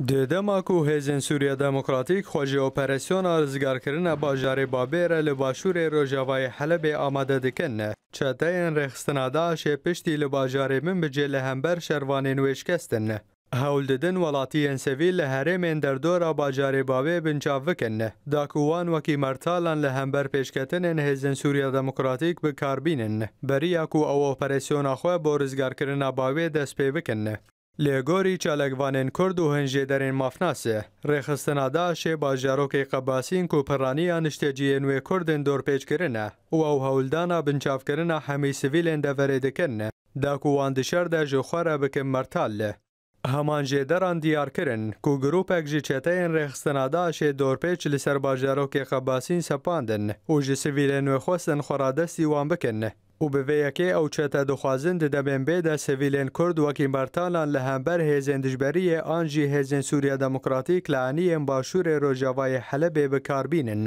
د دماکو هیزن سوریه دموکراتیک خوژی اپریسیون آرزگارکرین باجار بابیر لباشور روژاوای حلب آماده دکن چطه این رخستنا داش پشتی لباجار من بجه لهمبر شروانین ویشکستن هول ددن ولاتی انسوی لحرم اندردور باجار بابی بنچاو کن داکوان وکی مرتالان لهمبر پیشکتن ان هزن سوریا دموکراتیک بکاربینن بریا کو او اپریسیون اخوه بارزگار کرن باوی دست پی بکن لێگۆری چالەگوانێن کورد و هەنجێدەرێن مافناسێ ڕێخستناداشێ باژارۆکی قەباسین و پەڕانیان نیشتێجیە نوێ کوردن دۆرپێچکردە و ئەو هەولدانە بنچافکردە هەمەی سڤیلێن دەڤەرێ دەکەنە داکوواندشەردا ژێخوارە بکەم مەرتال لێ هەمان ژێدەران دیارکردن کو گرروپێک ژی چێتەیەن ڕێخستناداشێ دۆرپێچ لەسەر باژارۆکی قەباسین سەپاندن و ژی سڤیلێ نوێخواستن خۆرادەستی وان بکەن و بویەکێ ئەو چێتە دخوازن دەبێن بێدە سڤیلێن کورد وەکی بەرتانان لە هەمبەر هێزن دژبەریە ئانجی هێزن سووریا دموکراتیک لەانیەن باشوورێ ڕۆژاوای حەلەبێ بەکاربینن.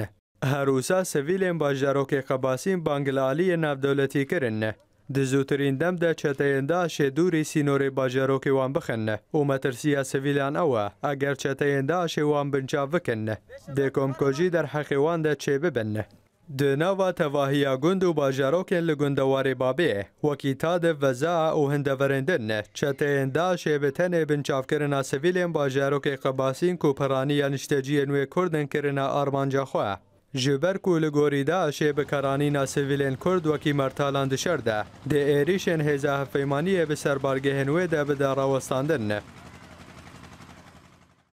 هەروسا سڤیلێن باژارۆکی قەباسین بانگلالیە ناودەولەتی کرنە. دزووترین دەمدا چەتەیەندا شێدووری سینۆری باژەرۆکی وان بخنە و مەترسیە سڤیلان ئەوە ئەگەر چەتەیەندا شێوان بنچاو بکەنە دێکۆمکۆژی دەرحەقیواندا چێ ببنە د نوو تواهیا گوند و باجاروک لگوندوار بابه وکی تا ده وزا او هندورندن چته اندا شیبتن بن چافکرنا سویلین باجاروک قباسین کو پرانی یانشتجی نوی کردن کرنا آرمانجا خوا جبر کو لگوریدا شیب کرانی نا سویلین کرد وکی مرتالان دشرده د ایریشن هزا فیمانی به سربارگه نوی ده به دراوستاندن